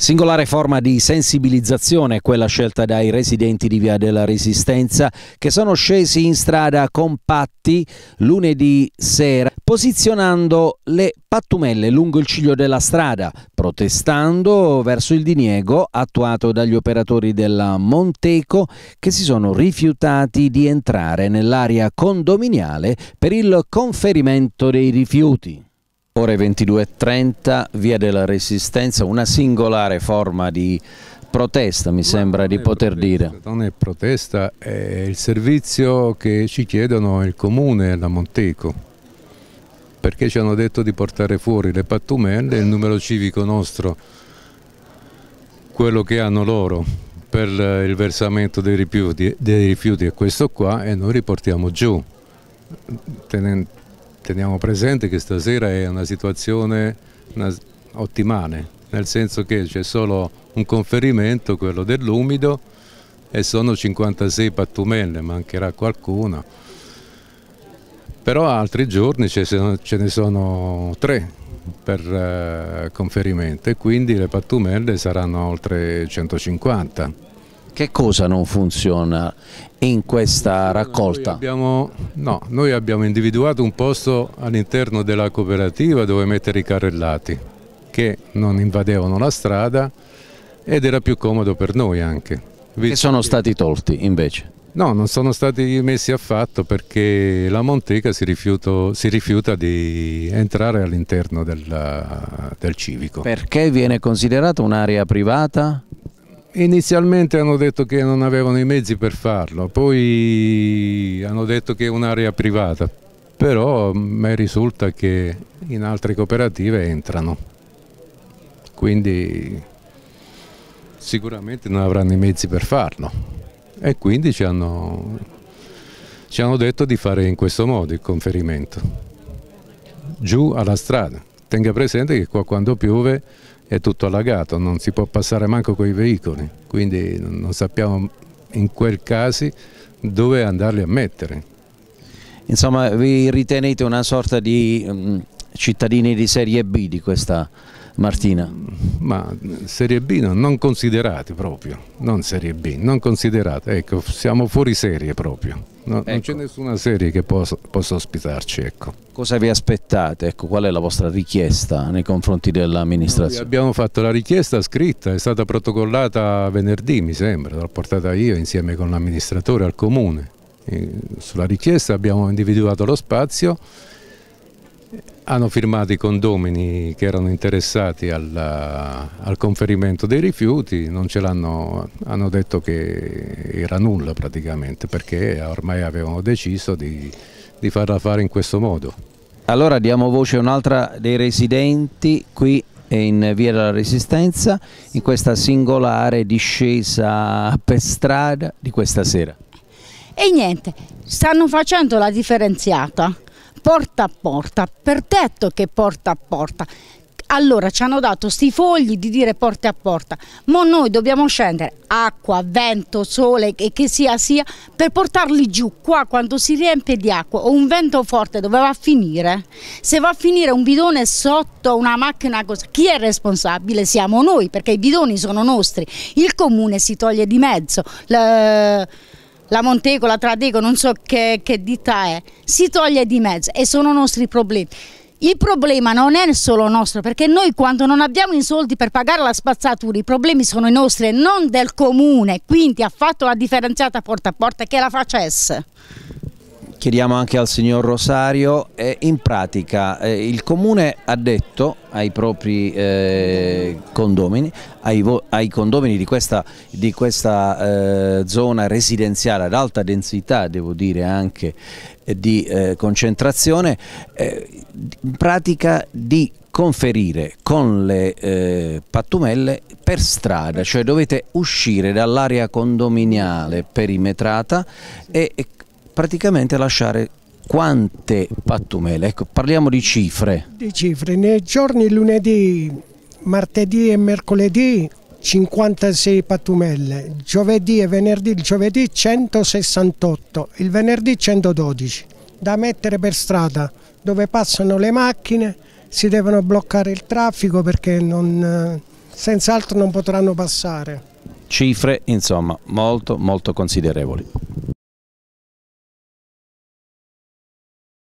Singolare forma di sensibilizzazione è quella scelta dai residenti di Via della Resistenza che sono scesi in strada compatti lunedì sera posizionando le pattumelle lungo il ciglio della strada, protestando verso il diniego attuato dagli operatori della Monteco che si sono rifiutati di entrare nell'area condominiale per il conferimento dei rifiuti ore 22.30, via della Resistenza, una singolare forma di protesta, mi sembra di poter protesta, dire. Non è protesta, è il servizio che ci chiedono il comune e la Monteco perché ci hanno detto di portare fuori le pattumelle il numero civico nostro, quello che hanno loro per il versamento dei rifiuti, dei rifiuti è questo qua e noi riportiamo giù, tenendo, teniamo presente che stasera è una situazione ottimale, nel senso che c'è solo un conferimento, quello dell'umido, e sono 56 pattumelle, mancherà qualcuno. Però altri giorni ce ne sono tre per eh, conferimento e quindi le pattumelle saranno oltre 150 che cosa non funziona in questa raccolta? Noi abbiamo, no, noi abbiamo individuato un posto all'interno della cooperativa dove mettere i carrellati che non invadevano la strada ed era più comodo per noi anche. Che sono stati tolti invece? No, non sono stati messi affatto perché la Monteca si, rifiuto, si rifiuta di entrare all'interno del, del civico. Perché viene considerata un'area privata? Inizialmente hanno detto che non avevano i mezzi per farlo, poi hanno detto che è un'area privata, però a mm, me risulta che in altre cooperative entrano, quindi sicuramente non avranno i mezzi per farlo e quindi ci hanno, ci hanno detto di fare in questo modo il conferimento, giù alla strada. Tenga presente che qua quando piove è tutto allagato, non si può passare manco con i veicoli, quindi non sappiamo in quel caso dove andarli a mettere. Insomma, vi ritenete una sorta di um, cittadini di serie B di questa Martina? Ma Serie B no, non considerate proprio, non Serie B, non considerate, ecco, siamo fuori serie proprio. No, ecco. Non c'è ecco. nessuna serie che possa, possa ospitarci. Ecco. Cosa vi aspettate? Ecco, qual è la vostra richiesta nei confronti dell'amministrazione? Abbiamo fatto la richiesta scritta, è stata protocollata venerdì mi sembra, l'ho portata io insieme con l'amministratore al comune. E sulla richiesta abbiamo individuato lo spazio hanno firmato i condomini che erano interessati alla, eh, al conferimento dei rifiuti, non ce l'hanno, hanno detto che era nulla praticamente perché ormai avevano deciso di, di farla fare in questo modo. Allora diamo voce a un'altra dei residenti qui in Via della Resistenza in questa singolare discesa per strada di questa sera. E niente, stanno facendo la differenziata porta a porta, per detto che porta a porta. Allora ci hanno dato sti fogli di dire porta a porta, ma noi dobbiamo scendere acqua, vento, sole, che, che sia sia, per portarli giù qua quando si riempie di acqua o un vento forte dove va a finire. Se va a finire un bidone sotto una macchina, cosa, chi è responsabile? Siamo noi, perché i bidoni sono nostri, il comune si toglie di mezzo. Le la Montego, la Tradeco, non so che, che ditta è, si toglie di mezzo e sono nostri problemi. Il problema non è solo nostro, perché noi quando non abbiamo i soldi per pagare la spazzatura, i problemi sono i nostri e non del comune, quindi ha fatto la differenziata porta a porta che la facesse chiediamo anche al signor Rosario, eh, in pratica eh, il Comune ha detto ai propri eh, condomini, ai, ai, condomini di questa, di questa eh, zona residenziale ad alta densità, devo dire anche eh, di eh, concentrazione, in pratica di conferire con le eh, pattumelle per strada, cioè dovete uscire dall'area condominiale perimetrata e, e praticamente lasciare quante pattumele? Ecco, parliamo di cifre. Di cifre, nei giorni lunedì, martedì e mercoledì 56 pattumelle, giovedì e venerdì, il giovedì 168, il venerdì 112, da mettere per strada dove passano le macchine, si devono bloccare il traffico perché non, senz'altro non potranno passare. Cifre insomma molto molto considerevoli.